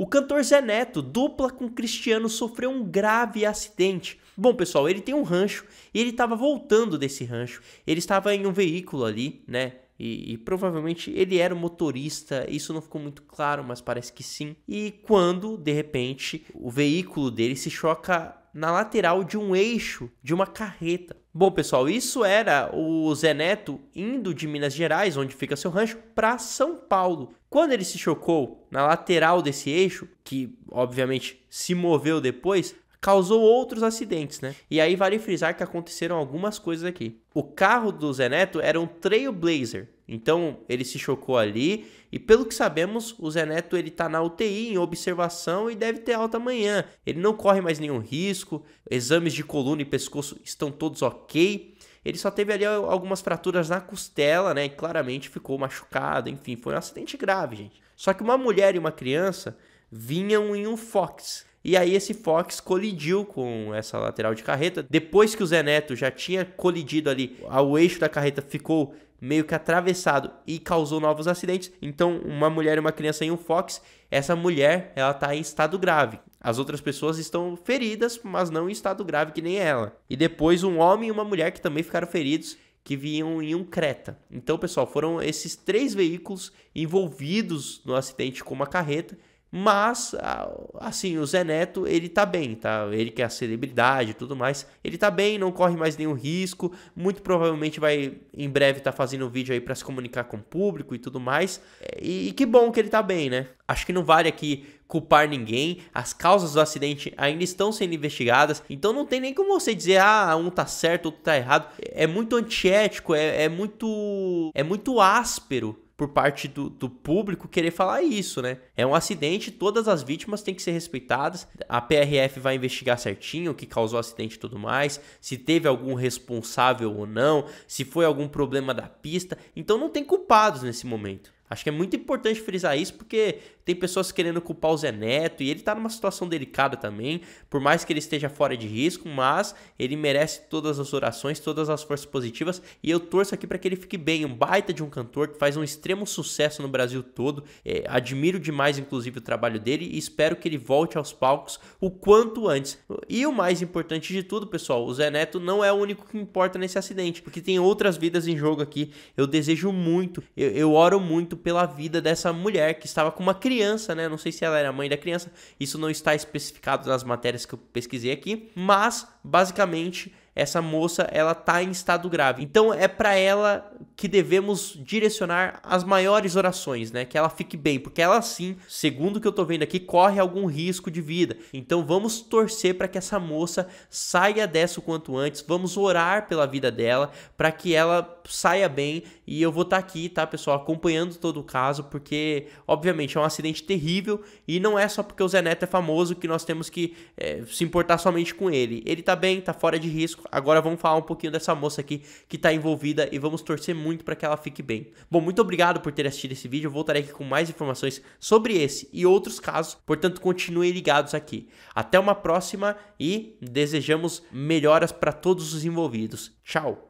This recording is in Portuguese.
O cantor Zé Neto, dupla com Cristiano, sofreu um grave acidente. Bom, pessoal, ele tem um rancho e ele estava voltando desse rancho. Ele estava em um veículo ali, né? E, e, provavelmente ele era o motorista, isso não ficou muito claro, mas parece que sim. E quando, de repente, o veículo dele se choca na lateral de um eixo de uma carreta. Bom, pessoal, isso era o Zé Neto indo de Minas Gerais, onde fica seu rancho, para São Paulo. Quando ele se chocou na lateral desse eixo, que obviamente se moveu depois, causou outros acidentes, né? E aí vale frisar que aconteceram algumas coisas aqui. O carro do Zé Neto era um Trailblazer, então ele se chocou ali e pelo que sabemos, o Zé Neto ele tá na UTI em observação e deve ter alta amanhã. Ele não corre mais nenhum risco, exames de coluna e pescoço estão todos OK. Ele só teve ali algumas fraturas na costela, né? E claramente ficou machucado, enfim, foi um acidente grave, gente. Só que uma mulher e uma criança vinham em um Fox. E aí esse Fox colidiu com essa lateral de carreta. Depois que o Zé Neto já tinha colidido ali, o eixo da carreta ficou meio que atravessado e causou novos acidentes. Então, uma mulher e uma criança em um Fox, essa mulher, ela tá em estado grave. As outras pessoas estão feridas, mas não em estado grave que nem ela. E depois um homem e uma mulher que também ficaram feridos que vinham em um Creta. Então, pessoal, foram esses três veículos envolvidos no acidente com uma carreta mas, assim, o Zé Neto, ele tá bem, tá? Ele que é a celebridade e tudo mais, ele tá bem, não corre mais nenhum risco. Muito provavelmente vai, em breve, tá fazendo um vídeo aí para se comunicar com o público e tudo mais. E, e, que bom que ele tá bem, né? Acho que não vale aqui culpar ninguém. As causas do acidente ainda estão sendo investigadas, então não tem nem como você dizer, ah, um tá certo, outro tá errado. É muito antiético, é, é muito. é muito áspero por parte do, do, público querer falar isso, né? É um acidente, todas as vítimas têm que ser respeitadas. A PRF vai investigar certinho o que causou o acidente e tudo mais, se teve algum responsável ou não, se foi algum problema da pista. Então não tem culpados nesse momento. Acho que é muito importante frisar isso porque tem pessoas querendo culpar o Zé Neto e ele tá numa situação delicada também, por mais que ele esteja fora de risco, mas ele merece todas as orações, todas as forças positivas e eu torço aqui para que ele fique bem. Um baita de um cantor que faz um extremo sucesso no Brasil todo. É, admiro demais, inclusive, o trabalho dele e espero que ele volte aos palcos o quanto antes. E o mais importante de tudo, pessoal, o Zé Neto não é o único que importa nesse acidente, porque tem outras vidas em jogo aqui. Eu desejo muito, eu, eu oro muito pela vida dessa mulher que estava com uma criança, né? Não sei se ela era mãe da criança, isso não está especificado nas matérias que eu pesquisei aqui, mas basicamente essa moça ela tá em estado grave. Então é para ela que devemos direcionar as maiores orações, né? Que ela fique bem, porque ela sim, segundo o que eu tô vendo aqui, corre algum risco de vida. Então vamos torcer para que essa moça saia dessa o quanto antes. Vamos orar pela vida dela para que ela saia bem e eu vou estar tá aqui, tá, pessoal, acompanhando todo o caso, porque obviamente é um acidente terrível e não é só porque o Zé Neto é famoso que nós temos que é, se importar somente com ele. Ele tá bem, tá fora de risco, agora vamos falar um pouquinho dessa moça aqui que está envolvida e vamos torcer muito para que ela fique bem. Bom, muito obrigado por ter assistido esse vídeo. Eu voltarei aqui com mais informações sobre esse e outros casos, portanto, continuem ligados aqui. Até uma próxima e desejamos melhoras para todos os envolvidos. Tchau!